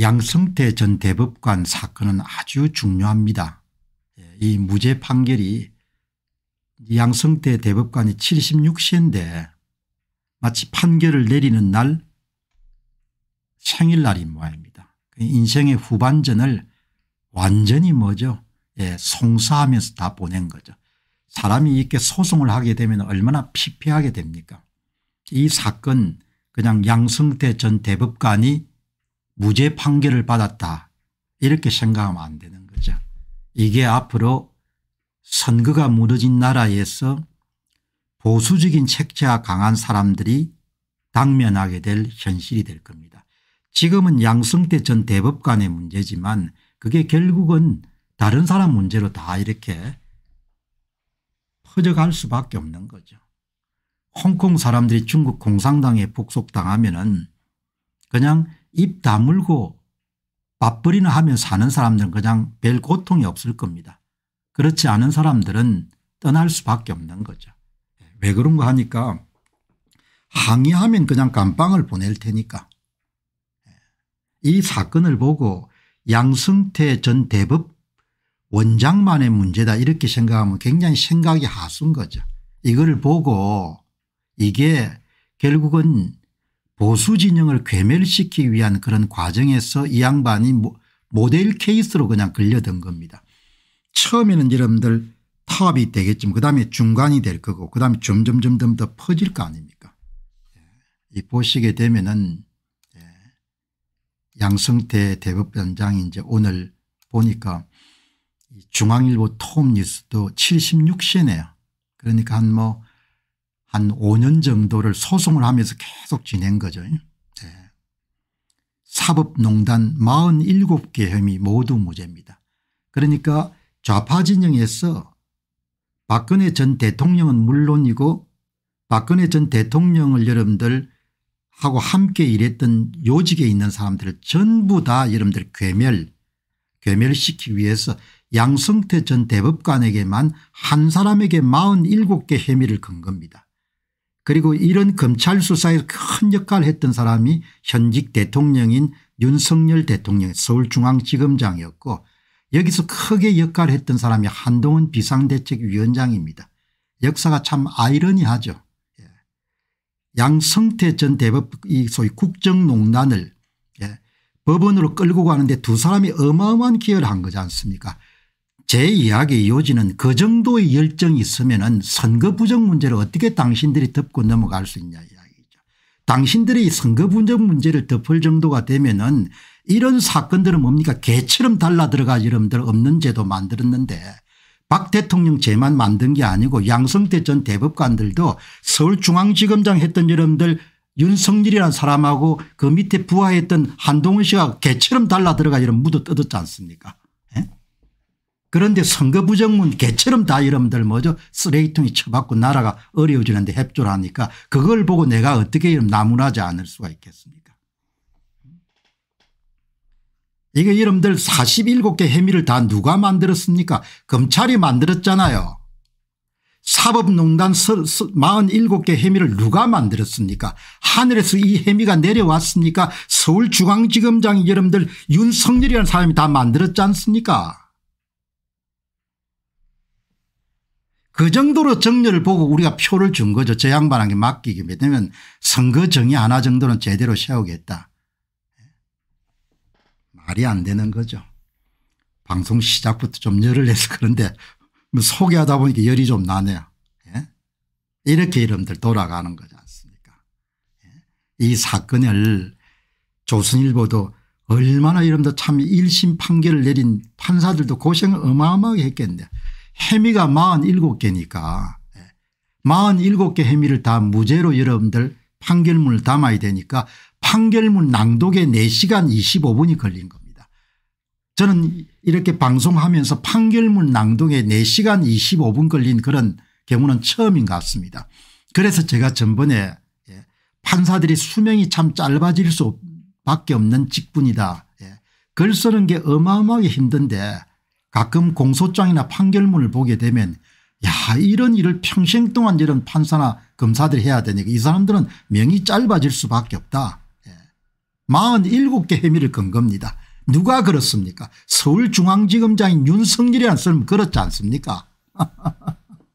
양성태 전 대법관 사건은 아주 중요합니다. 예, 이 무죄 판결이 양성태 대법관이 76세인데 마치 판결을 내리는 날 생일날인 모양입니다. 그 인생의 후반전을 완전히 뭐죠 예, 송사하면서 다 보낸 거죠. 사람이 이렇게 소송을 하게 되면 얼마나 피폐하게 됩니까 이 사건 그냥 양성태 전 대법관이 무죄 판결을 받았다 이렇게 생각하면 안 되는 거죠. 이게 앞으로 선거가 무너진 나라에서 보수적인 책자가 강한 사람들이 당면하게 될 현실이 될 겁니다. 지금은 양승태 전 대법관의 문제지만 그게 결국은 다른 사람 문제로 다 이렇게 퍼져갈 수밖에 없는 거죠. 홍콩 사람들이 중국 공산당에 복속당하면 은 그냥 입 다물고 밥벌이나 하며 사는 사람들은 그냥 별 고통이 없을 겁니다. 그렇지 않은 사람들은 떠날 수밖에 없는 거죠. 예, 왜 그런가 하니까 항의하면 그냥 감방을 보낼 테니까. 예, 이 사건을 보고 양승태 전 대법 원장만의 문제다 이렇게 생각하면 굉장히 생각이 하순 거죠. 이걸 보고 이게 결국은 보수 진영을 괴멸시키기 위한 그런 과정에서 이 양반이 모델 케이스로 그냥 걸려든 겁니다. 처음에는 여러분들 탑이 되겠지만 그다음에 중간이 될 거고 그다음에 점점 점점 더 퍼질 거 아닙니까 예. 이 보시게 되면은 예. 양성태 대법원장이 이제 오늘 보니까 중앙일보 톱뉴스도 76시네요. 그러니까 한뭐 한 5년 정도를 소송을 하면서 계속 지낸 거죠. 네. 사법농단 47개 혐의 모두 무죄입니다. 그러니까 좌파 진영에서 박근혜 전 대통령은 물론이고 박근혜 전 대통령을 여러분들 하고 함께 일했던 요직에 있는 사람들을 전부 다 여러분들 괴멸 괴멸시키기 위해서 양성태 전 대법관에게만 한 사람에게 47개 혐의를 건 겁니다. 그리고 이런 검찰 수사에 큰 역할을 했던 사람이 현직 대통령인 윤석열 대통령 서울중앙지검장이었고 여기서 크게 역할을 했던 사람이 한동훈 비상대책위원장입니다. 역사가 참 아이러니하죠. 예. 양성태 전 대법 이 소위 국정농단을 예, 법원으로 끌고 가는데 두 사람이 어마어마한 기여를 한 거지 않습니까 제 이야기의 요지는 그 정도의 열정이 있으면 은 선거 부정 문제를 어떻게 당신들이 덮고 넘어갈 수 있냐 이야기죠. 당신들이 선거 부정 문제를 덮을 정도가 되면 은 이런 사건들은 뭡니까 개처럼 달라 들어가 여러분들 없는 제도 만들었는데 박 대통령 제만 만든 게 아니고 양성태 전 대법관들도 서울중앙지검장 했던 여러분들 윤석열이라는 사람하고 그 밑에 부하했던 한동훈 씨가 개처럼 달라 들어가 이런 무도 뜯었지 않습니까 그런데 선거 부정문 개처럼 다 여러분들 뭐죠 쓰레기통이 쳐박고 나라가 어려워지는데 협조를 하니까 그걸 보고 내가 어떻게 나무라지 않을 수가 있겠습니까 이거 여러분들 47개 혐의를 다 누가 만들었습니까 검찰이 만들었잖아요 사법농단 47개 혐의를 누가 만들었습니까 하늘에서 이 혐의가 내려왔습니까 서울중앙지검장이 여러분들 윤석열이라는 사람이 다 만들었지 않습니까 그 정도로 정렬을 보고 우리가 표를 준 거죠. 저 양반에게 맡기게 되면 선거 정의 하나 정도는 제대로 세우겠다. 말이 안 되는 거죠. 방송 시작부터 좀 열을 내서 그런데 뭐 소개하다 보니까 열이 좀 나네요. 예? 이렇게 이름들 돌아가는 거지 않습니까 예? 이 사건을 조선일보도 얼마나 이름도 참 1심 판결을 내린 판사들도 고생을 어마어마하게 했겠는데 해미가 47개니까 47개 해미를 다 무죄로 여러분들 판결문을 담아야 되니까 판결문 낭독에 4시간 25분이 걸린 겁니다. 저는 이렇게 방송하면서 판결문 낭독에 4시간 25분 걸린 그런 경우는 처음인 것 같습니다. 그래서 제가 전번에 예, 판사들이 수명이 참 짧아질 수밖에 없는 직분이다. 예. 글 쓰는 게 어마어마하게 힘든데 가끔 공소장이나 판결문을 보게 되면 야 이런 일을 평생 동안 이런 판사나 검사들이 해야 되니까 이 사람들은 명이 짧아질 수밖에 없다. 47개 예. 혐의를 건 겁니다. 누가 그렇습니까 서울중앙지검장인 윤석열이란 사람 그렇지 않습니까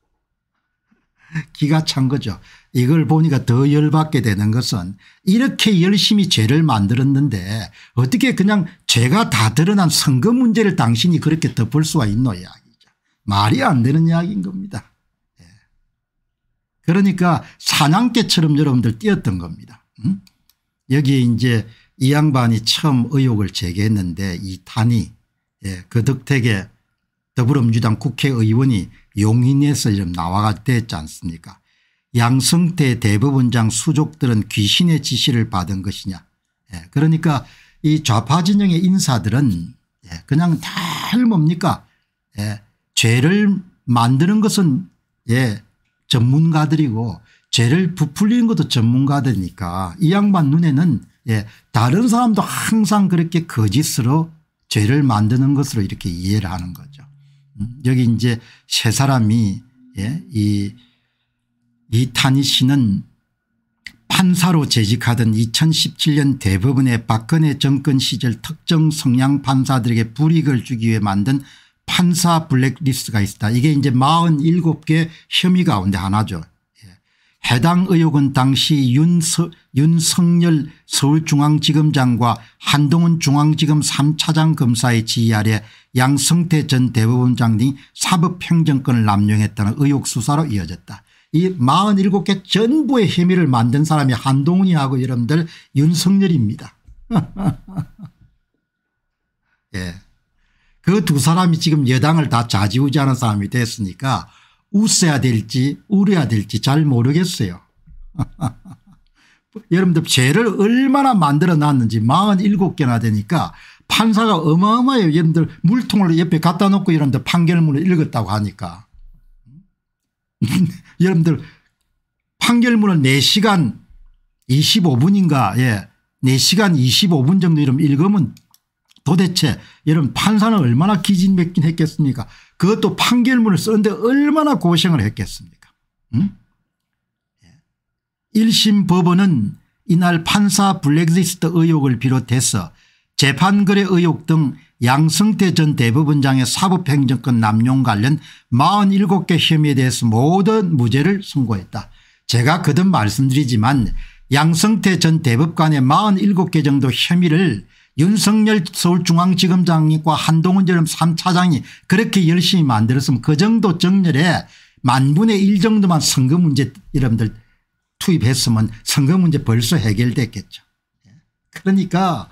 기가 찬 거죠. 이걸 보니까 더 열받게 되는 것은 이렇게 열심히 죄를 만들었는데 어떻게 그냥 죄가 다 드러난 선거 문제를 당신이 그렇게 덮을 수가 있노 이야기죠. 말이 안 되는 이야기인 겁니다. 예. 그러니까 사냥개처럼 여러분들 뛰었던 겁니다. 음? 여기에 이제 이 양반이 처음 의혹을 제기했는데 이 탄이 예, 그 덕택에 더불어민주당 국회의원이 용인에서 이름 나와가 됐지 않습니까 양승태 대법원장 수족들은 귀신의 지시를 받은 것이냐 예, 그러니까 이 좌파 진영의 인사들은 예, 그냥 다 뭡니까 예, 죄를 만드는 것은 예, 전문가들이고 죄를 부풀리는 것도 전문가들이니까 이 양반 눈에는 예, 다른 사람도 항상 그렇게 거짓으로 죄를 만드는 것으로 이렇게 이해를 하는 거죠. 음, 여기 이제 세 사람이 예, 이 이탄희 씨는 판사로 재직하던 2017년 대법원의 박근혜 정권 시절 특정 성향 판사들에게 불이익을 주기 위해 만든 판사 블랙리스트가 있다. 이게 이제 47개 혐의 가운데 하나죠. 예. 해당 의혹은 당시 윤서, 윤석열 서울중앙지검장과 한동훈 중앙지검 3차장 검사의 지휘 아래 양성태 전 대법원장 등이 사법행정권을 남용했다는 의혹 수사로 이어졌다. 이 47개 전부의 혐의를 만든 사람이 한동훈이하고 여러분들 윤석열입니다. 예. 그 두 사람이 지금 여당을 다 좌지우지하는 사람이 됐으니까 웃어야 될지 울어야 될지 잘 모르겠어요. 여러분들 죄를 얼마나 만들어 놨는지 47개나 되니까 판사가 어마어마해요. 여러분들 물통을 옆에 갖다 놓고 여러분들 판결문을 읽었다고 하니까 여러분들 판결문을 4시간 25분인가 예 4시간 25분 정도 이름 읽으면 도대체 여러분 판사는 얼마나 기진맥진 했겠습니까 그것도 판결문을 쓰는데 얼마나 고생을 했겠습니까 음? 1심 예. 법원은 이날 판사 블랙리스트 의혹을 비롯해서 재판거래 의혹 등 양성태전 대법원장의 사법행정권 남용 관련 47개 혐의에 대해서 모든 무죄를 선고했다. 제가 거듭 말씀드리지만 양승태 전 대법관의 47개 정도 혐의를 윤석열 서울중앙지검장과 한동훈 전 3차장이 그렇게 열심히 만들었으면 그 정도 정렬에 만분의 1 정도만 선거 문제 여러분들 투입했으면 선거 문제 벌써 해결됐겠죠. 예. 그러니까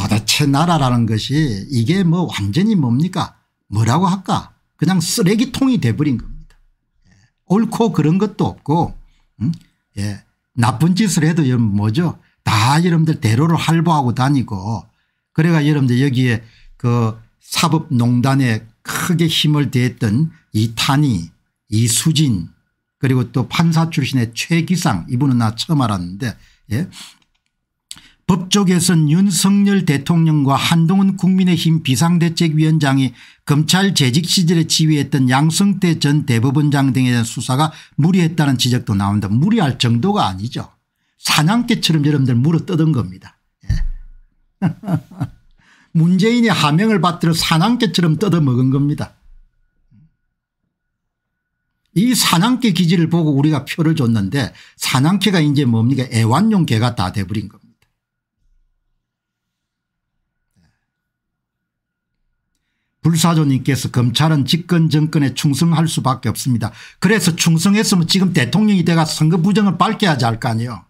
도대체 나라라는 것이 이게 뭐 완전히 뭡니까 뭐라고 할까 그냥 쓰레기통이 돼버린 겁니다. 예. 옳고 그런 것도 없고 음? 예. 나쁜 짓을 해도 여러분 뭐죠 다 여러분들 대로를 할부하고 다니고 그래가 여러분들 여기에 그 사법농단에 크게 힘을 대했던 이탄희 이수진 그리고 또 판사 출신의 최기상 이분은 나 처음 알았는데 예? 법조계선 윤석열 대통령과 한동훈 국민의힘 비상대책위원장이 검찰 재직 시절에 지휘했던 양성태 전 대법원장 등에 대한 수사가 무리했다는 지적도 나온다. 무리할 정도가 아니죠. 사냥개처럼 여러분들 물어 뜯은 겁니다. 예. 문재인이 하명을 받들어 사냥개처럼 뜯어먹은 겁니다. 이 사냥개 기지를 보고 우리가 표를 줬는데 사냥개가 이제 뭡니까 애완용 개가 다 돼버린 겁니다. 불사조님께서 검찰은 집권 정권에 충성할 수밖에 없습니다. 그래서 충성했으면 지금 대통령이 돼가 선거 부정을 밝게 하지 할 거 아니에요.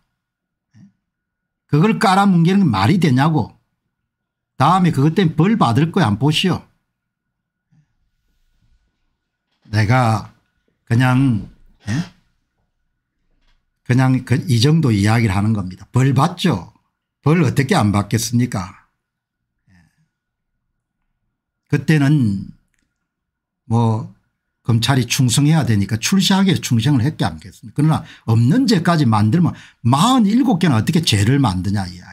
그걸 깔아뭉개는 게 말이 되냐고. 다음에 그것 때문에 벌 받을 거야 안 보시오. 내가 그냥 에? 예? 그냥 그이 정도 이야기를 하는 겁니다. 벌 받죠. 벌 어떻게 안 받겠습니까 그때는 뭐 검찰이 충성해야 되니까 출시하게 충성을 했지 않겠습니까 그러나 없는 죄까지 만들면 47개는 어떻게 죄를 만드냐 이야기예요.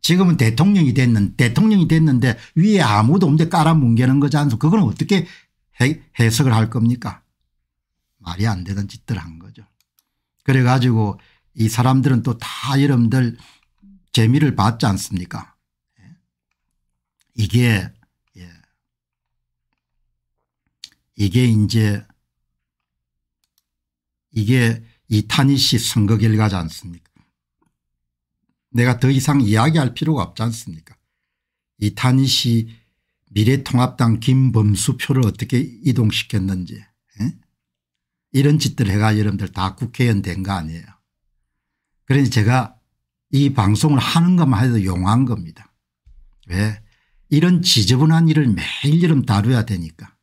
지금은 대통령이 됐는 대통령이 됐는데 위에 아무도 없는데 깔아뭉개는 거지 않습 그건 어떻게 해석을 할 겁니까 말이 안 되는 짓들 한 거죠. 그래 가지고 이 사람들은 또 다 여러분들 재미를 봤지 않습니까 이게 예. 이게 이제 이게 이탄희씨 선거 결과지 않습니까 내가 더 이상 이야기할 필요가 없지 않습니까 이탄희씨 미래통합당 김범수 표를 어떻게 이동시켰는지 에? 예? 이런 짓들 해가 여러분들 다 국회의원 된 거 아니에요. 그래서 제가 이 방송을 하는 것만 해도 용한 겁니다. 왜 이런 지저분한 일을 매일 여름 다뤄야 되니까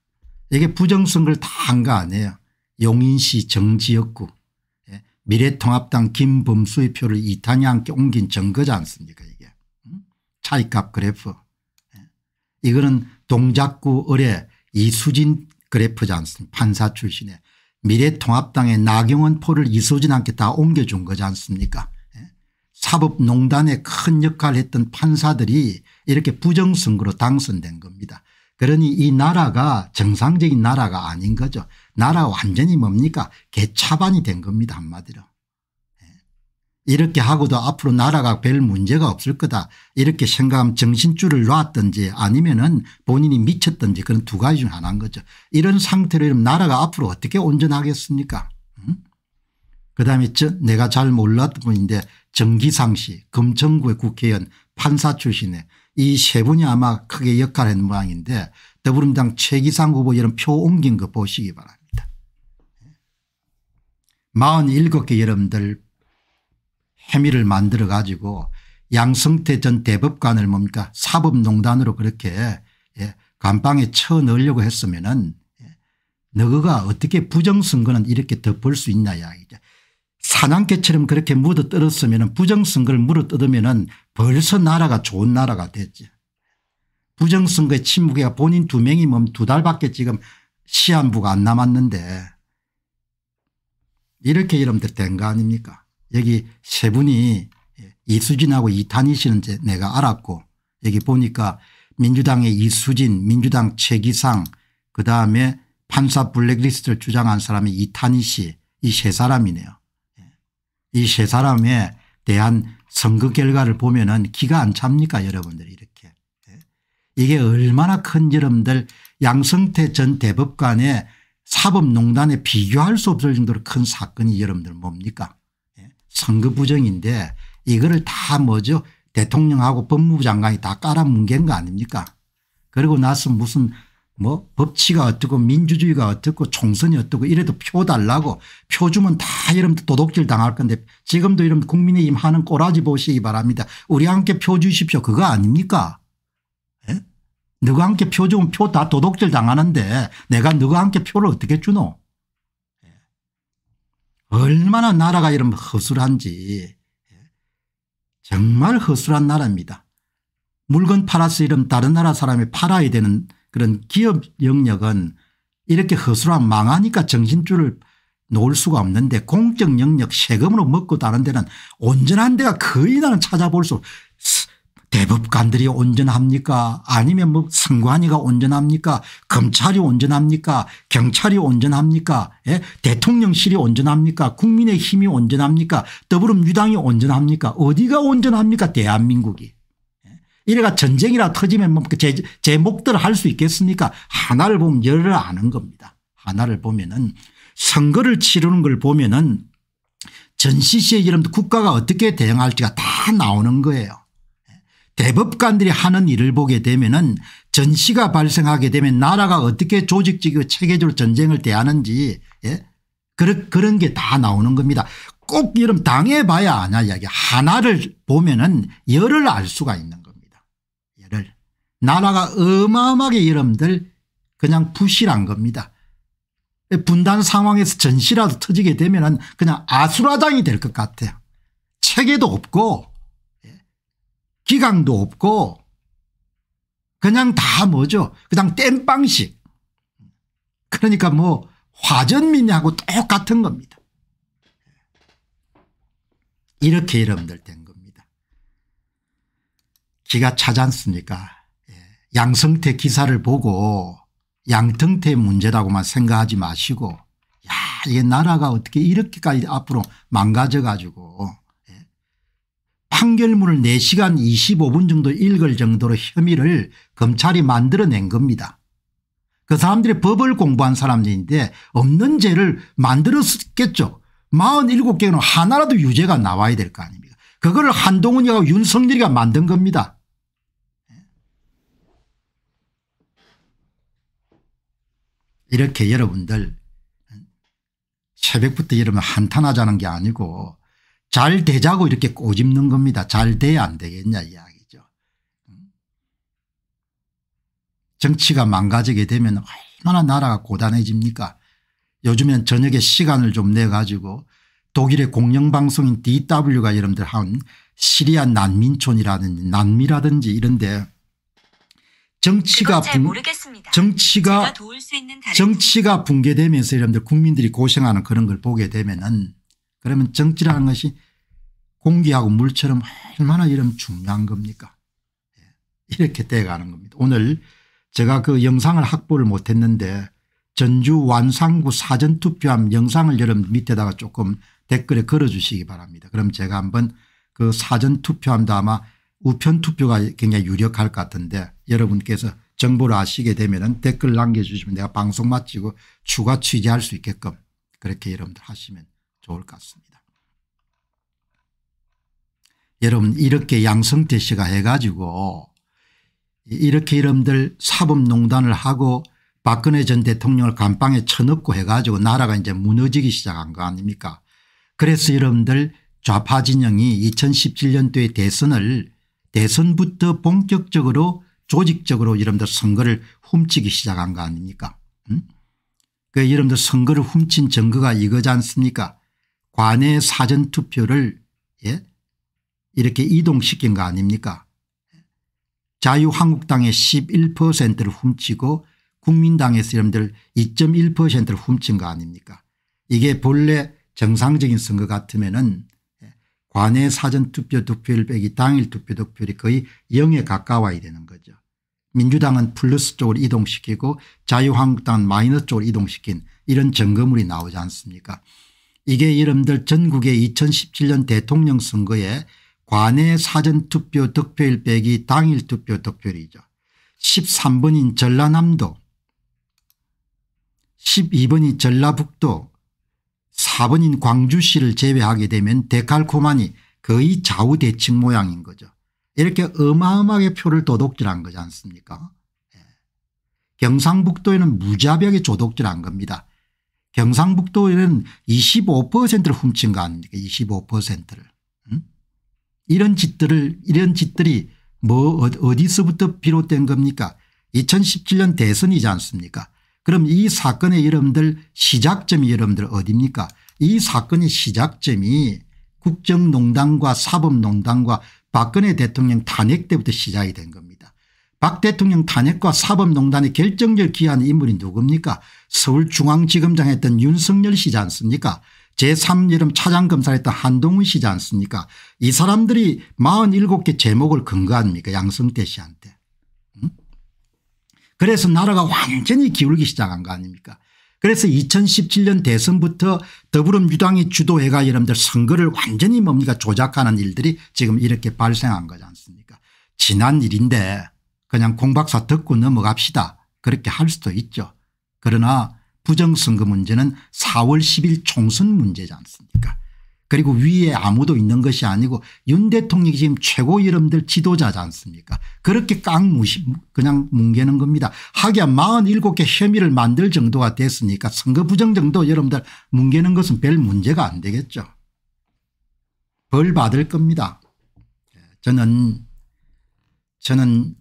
이게 부정선거를 다한 거 아니에요. 용인시 정지역구 예, 미래통합당 김범수의 표를 이탄이 함께 옮긴 증거지 않습니까 이게 차이값 그래프 예. 이거는 동작구 의뢰 이수진 그래프지 않습니까 판사 출신의 미래통합당의 나경원 포를 이수진한테 다 옮겨준 거지 않습니까 사법농단에 큰 역할을 했던 판사들이 이렇게 부정선거로 당선된 겁니다. 그러니 이 나라가 정상적인 나라가 아닌 거죠. 나라 완전히 뭡니까 개차반이 된 겁니다 한마디로. 예. 이렇게 하고도 앞으로 나라가 별 문제가 없을 거다 이렇게 생각하면 정신줄을 놨든지 아니면 은 본인이 미쳤든지 그런 두 가지 중 하나인 거죠. 이런 상태로 나라가 앞으로 어떻게 온전하겠습니까 음? 그다음에 저 내가 잘 몰랐던 분인데 정기상 씨 금천구의 국회의원 판사 출신의 이 세 분이 아마 크게 역할을 했는 모양인데 더불어민주당 최기상 후보 이런 표 옮긴 거 보시기 바랍니다. 47개 여러분들 혐의를 만들어 가지고 양성태 전 대법관을 뭡니까 사법농단으로 그렇게 예, 감방에 쳐넣으려고 했으면은 예, 너가 어떻게 부정선거는 이렇게 덮을 수 있냐 이야기죠. 사냥개처럼 그렇게 묻어 뜯었으면 부정선거를 물어 뜯으면 벌써 나라가 좋은 나라가 됐지. 부정선거의 침묵이가 본인 두 명이 면두 달밖에 지금 시한부가 안 남았는데 이렇게 이러들된 거 아닙니까 여기 세 분이 이수진하고 이탄희 씨는 이 내가 알았고 여기 보니까 민주당의 이수진 민주당 최기상 그다음에 판사 블랙리스트를 주장한 사람이 이탄희 씨 이 세 사람이네요. 이세 사람에 대한 선거 결과를 보면은 기가 안 찹니까 여러분들 이렇게. 예? 이게 얼마나 큰 여러분들 양성태전 대법관의 사법농단에 비교할 수 없을 정도로 큰 사건이 여러분들 뭡니까 예? 선거 부정인데 이거를 다 뭐죠 대통령하고 법무부 장관이 다 깔아뭉갠 거 아닙니까 그리고 나서 무슨 뭐 법치가 어떻고 민주주의가 어떻고 총선이 어떻고 이래도 표 달라고 표 주면 다 여러분들 도둑질 당할 건데 지금도 여러분 국민의힘 하는 꼬라지 보시기 바랍니다. 우리 함께 표 주십시오. 그거 아닙니까? 에? 예? 누가 함께 표 주면 표 다 도둑질 당하는데 내가 누가 함께 표를 어떻게 주노? 예. 얼마나 나라가 이런 허술한지 예. 정말 허술한 나라입니다. 물건 팔아서 이런 다른 나라 사람이 팔아야 되는 그런 기업 영역은 이렇게 허술한 망하니까 정신줄을 놓을 수가 없는데 공적 영역 세금으로 먹고 다는 데는 온전한 데가 거의 나는 찾아볼 수 대법관들이 온전합니까 아니면 뭐 선관위가 온전합니까 검찰이 온전합니까 경찰이 온전합니까 예? 대통령실이 온전합니까 국민의 힘이 온전합니까 더불어민주당이 온전합니까 어디가 온전합니까 대한민국이 이래가 전쟁이라 터지면 뭐그 제목들 할 수 있겠습니까 하나를 보면 열을 아는 겁니다. 하나를 보면 은 선거를 치르는 걸 보면 은 전시시에 이름 국가가 어떻게 대응할지가 다 나오는 거예요. 대법관들이 하는 일을 보게 되면은 전시가 발생하게 되면 나라가 어떻게 조직적이고 체계적으로 전쟁을 대하는지 예? 그런, 그런 게 다 나오는 겁니다. 꼭 이런 당해봐야 아냐 이야기 하나를 보면은 열을 알 수가 있는 거예요. 나라가 어마어마하게 여러분들 그냥 부실한 겁니다. 분단 상황에서 전시라도 터지게 되면 은 그냥 아수라장이 될 것 같아요. 체계도 없고 예, 기강도 없고 그냥 다 뭐죠 그냥 땜빵식 그러니까 뭐 화전민이하고 똑같은 겁니다. 이렇게 여러분들 된 겁니다. 기가 차지 않습니까 양성태 기사를 보고 양등태 문제라고만 생각하지 마시고 야 이게 나라가 어떻게 이렇게까지 앞으로 망가져 가지고 예. 판결문을 4시간 25분 정도 읽을 정도로 혐의를 검찰이 만들어낸 겁니다. 그 사람들이 법을 공부한 사람들인데 없는 죄를 만들었겠죠. 47개는 하나라도 유죄가 나와야 될 거 아닙니까 그거 한동훈이하고 윤석열이가 만든 겁니다. 이렇게 여러분들 새벽부터 여러분 한탄하자는 게 아니고 잘 되자고 이렇게 꼬집는 겁니다. 잘 돼야 안 되겠냐 이야기죠. 정치가 망가지게 되면 얼마나 나라가 고단해집니까 요즘엔 저녁에 시간을 좀 내 가지고 독일의 공영방송인 DW가 여러분들 한 시리아 난민촌이라든지 난미라든지 이런 데 정치가 붕, 정치가 정치가 붕괴되면서 여러분들 국민들이 고생하는 그런 걸 보게 되면은 그러면 정치라는 것이 공기하고 물처럼 얼마나 이런 중요한 겁니까? 예, 이렇게 돼가는 겁니다. 오늘 제가 그 영상을 확보를 못했는데 전주 완산구 사전투표함 영상을 여러분 밑에다가 조금 댓글에 걸어주시기 바랍니다. 그럼 제가 한번 그 사전투표함도 아마 우편 투표가 굉장히 유력할 것 같은데 여러분께서 정보를 아시게 되면 댓글 남겨주시면 내가 방송 마치고 추가 취재할 수 있게끔 그렇게 여러분들 하시면 좋을 것 같습니다. 여러분 이렇게 양성태 씨가 해가지고 이렇게 여러분들 사법농단을 하고 박근혜 전 대통령을 감방에 쳐넣고 해가지고 나라가 이제 무너지기 시작한 거 아닙니까 그래서 여러분들 좌파 진영이 2017년도에 대선을 대선부터 본격적으로 조직적으로 여러분들 선거를 훔치기 시작한 거 아닙니까 음? 그 여러분들 선거를 훔친 증거가 이거지 않습니까 관내 사전투표를 예? 이렇게 이동시킨 거 아닙니까 자유한국당의 11%를 훔치고 국민당에서 여러분들 2.1%를 훔친 거 아닙니까 이게 본래 정상적인 선거 같으면 관외 사전투표 득표율 빼기 당일 투표 득표율이 거의 0에 가까워야 되는 거죠. 민주당은 플러스 쪽으로 이동시키고 자유한국당은 마이너스 쪽으로 이동시킨 이런 점검물이 나오지 않습니까 이게 여러분들 전국의 2017년 대통령 선거에 관외 사전투표 득표율 빼기 당일 투표 득표율이죠. 13번인 전라남도 12번이 전라북도 4번인 광주시를 제외하게 되면 데칼코마니 거의 좌우대칭 모양인 거죠. 이렇게 어마어마하게 표를 도둑질한 거지 않습니까 예. 경상북도에는 무자비하게 도둑질한 겁니다. 경상북도에는 25%를 훔친 거 아닙니까 25%를. 음? 이런 짓들을 이런 짓들이 뭐 어, 어디서부터 비롯된 겁니까 2017년 대선이지 않습니까 그럼 이 사건의 여러분들 시작점이 여러분들 어디입니까 이 사건의 시작점이 국정농단과 사법농단과 박근혜 대통령 탄핵 때부터 시작이 된 겁니다. 박 대통령 탄핵과 사법농단의 결정적 기한 인물이 누굽니까 서울중앙지검장 했던 윤석열 씨지 않습니까 제3여름 차장검사했던 한동훈 씨지 않습니까 이 사람들이 47개 제목을 근거합니까 양승태 씨한테 그래서 나라가 완전히 기울기 시작한 거 아닙니까 그래서 2017년 대선부터 더불어민주당이 주도해가 여러분들 선거를 완전히 뭡니까 조작하는 일들이 지금 이렇게 발생한 거지 않습니까 지난 일인데 그냥 공박사 듣고 넘어갑시다 그렇게 할 수도 있죠 그러나 부정선거 문제는 4월 10일 총선 문제지 않습니까 그리고 위에 아무도 있는 것이 아니고 윤 대통령이 지금 최고 이름들 지도자지 않습니까 그렇게 깡무시 그냥 뭉개는 겁니다. 하기야 47개 혐의를 만들 정도가 됐으니까 선거 부정 정도 여러분들 뭉개는 것은 별 문제가 안 되겠죠. 벌 받을 겁니다. 저는 저는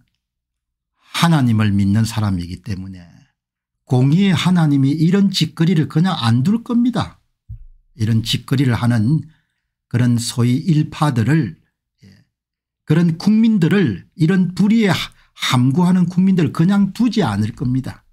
하나님을 믿는 사람이기 때문에 공의의 하나님이 이런 짓거리를 그냥 안 둘 겁니다. 이런 짓거리를 하는 그런 소위 일파들을 예, 그런 국민들을 이런 불의에 함구하는 국민들을 그냥 두지 않을 겁니다.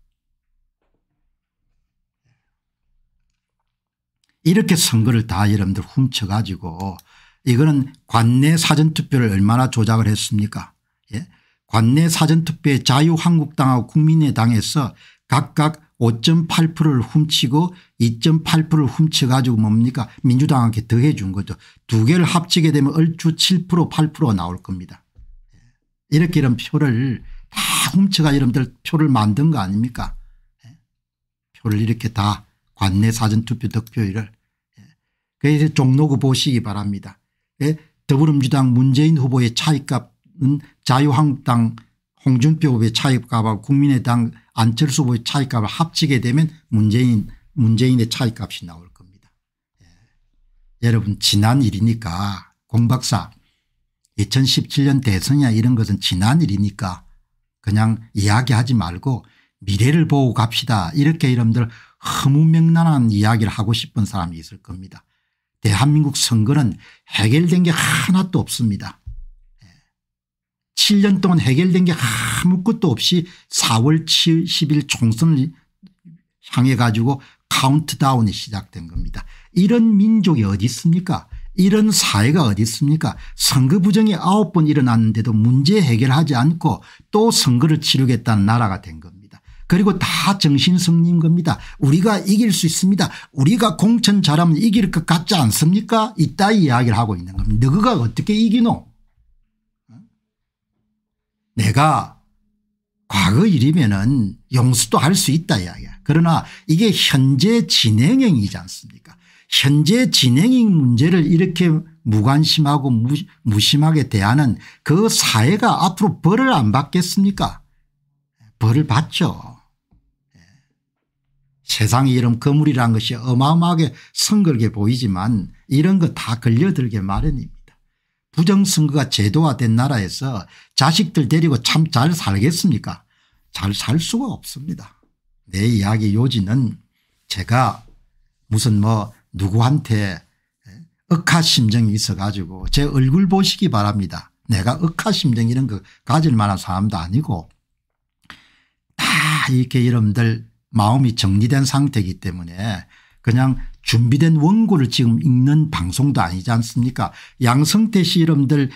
이렇게 선거를 다 여러분들 훔쳐가지고 이거는 관내 사전투표를 얼마나 조작을 했습니까 예? 관내 사전투표에 자유한국당하고 국민의당에서 각각 5.8%를 훔치고 2.8%를 훔쳐가지고 뭡니까 민주당한테 더해 준 거죠. 두 개를 합치게 되면 얼추 7% 8%가 나올 겁니다. 예. 이렇게 이런 표를 다 훔쳐가 여러분들 표를 만든 거 아닙니까 예. 표를 이렇게 다 관내 사전투표 득표율을 예. 그래서 종로구 보시기 바랍니다. 더불어민주당 문재인 후보의 차이값은 자유한국당 홍준표 후보의 차이값하고 국민의당 안철수 후보의 차이값을 합치게 되면 문재인, 문재인의 차이값이 나올 겁니다. 예. 여러분 지난 일이니까 공박사 2017년 대선이나 이런 것은 지난 일이니까 그냥 이야기하지 말고 미래를 보고 갑시다 이렇게 여러분들 허무맹랑한 이야기를 하고 싶은 사람이 있을 겁니다. 대한민국 선거는 해결된 게 하나도 없습니다. 7년 동안 해결된 게 아무것도 없이 4월 10일 총선을 향해 가지고 카운트다운이 시작된 겁니다. 이런 민족이 어디 있습니까 이런 사회가 어디 있습니까 선거 부정이 9번 일어났는데도 문제 해결하지 않고 또 선거를 치르겠다는 나라가 된 겁니다. 그리고 다 정신승리인 겁니다. 우리가 이길 수 있습니다. 우리가 공천 잘하면 이길 것 같지 않습니까 이따 이야기를 하고 있는 겁니다. 너가 어떻게 이기노 내가 과거 일이면은 용서도 할 수 있다 야야. 그러나 이게 현재 진행형이지 않습니까? 현재 진행형 문제를 이렇게 무관심하고 무심하게 대하는 그 사회가 앞으로 벌을 안 받겠습니까? 벌을 받죠. 세상이 이런 거물이란 것이 어마어마하게 성글게 보이지만 이런 거 다 걸려들게 마련입니다. 부정선거가 제도화된 나라에서 자식들 데리고 참 잘 살겠습니까 잘 살 수가 없습니다. 내 이야기 요지는 제가 무슨 뭐 누구한테 억하심정이 있어 가지고 제 얼굴 보시기 바랍니다. 내가 억하심정 이런 거 가질 만한 사람도 아니고 다 이렇게 여러분들 마음이 정리된 상태이기 때문에 그냥 준비된 원고를 지금 읽는 방송도 아니지 않습니까 양성태 씨 이름들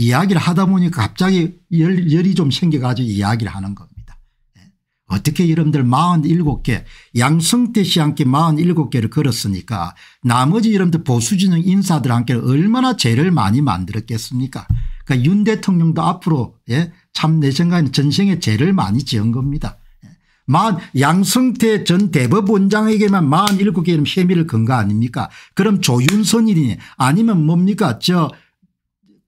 이야기를 하다 보니까 갑자기 열, 열이 좀 생겨가지고 이야기를 하는 겁니다. 예. 어떻게 여러분들 47개 양성태 씨와 함 47개를 걸었으니까 나머지 여러분들 보수진영 인사들 함께 얼마나 죄를 많이 만들었겠습니까 그러니까 윤 대통령도 앞으로 예? 참 내 생각에는 전생에 죄를 많이 지은 겁니다. 만 양승태 전 대법원장에게만 만 일곱 개는 혐의를 건 거 아닙니까 그럼 조윤선이니 아니면 뭡니까 저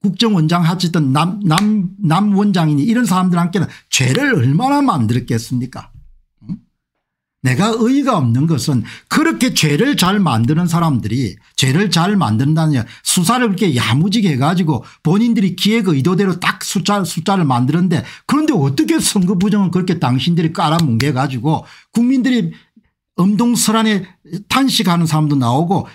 국정원장 하시던 남, 남, 남 원장이니 이런 사람들한테는 죄를 얼마나 만들었겠습니까 내가 의의가 없는 것은 그렇게 죄를 잘 만드는 사람들이 죄를 잘 만든다는 수사를 그렇게 야무지게 해가지고 본인들이 기획 의도대로 딱 숫자, 숫자를 만드는데 그런데 어떻게 선거 부정을 그렇게 당신들이 깔아뭉개가지고 국민들이 엄동설안에 탄식하는 사람도 나오고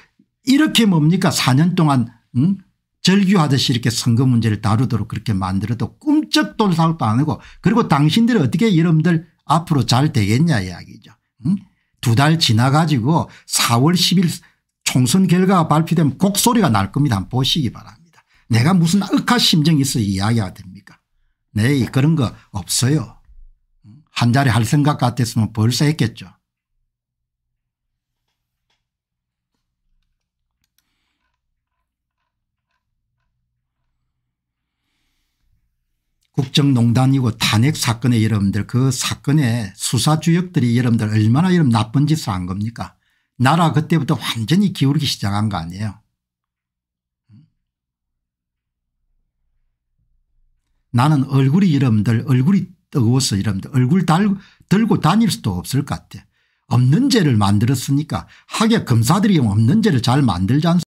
이렇게 뭡니까 4년 동안 응? 절규하듯이 이렇게 선거 문제를 다루도록 그렇게 만들어도 꿈쩍 돌살도 안 하고 그리고 당신들이 어떻게 여러분들 앞으로 잘 되겠냐 이야기죠. 두달 지나가지고 4월 10일 총선 결과가 발표되면 곡소리가 날 겁니다. 한번 보시기 바랍니다. 내가 무슨 억하 심정이 있어 이야기가 됩니까? 네 그런 거 없어요. 한 자리 할 생각 같았으면 벌써 했겠죠. 국정농단이고 탄핵 사건에 여러분들 그 사건에 수사주역들이 여러분들 얼마나 여러 나쁜 짓을 한 겁니까 나라 그때부터 완전히 기울기 시작한 거 아니에요 나는 얼굴이 여러분들 얼굴이 뜨거워서 여러분들 얼굴 달, 들고 다닐 수도 없을 것 같아 없는 죄를 만들었으니까 하게 검사들이 없는 죄를 잘 만들지 않습니까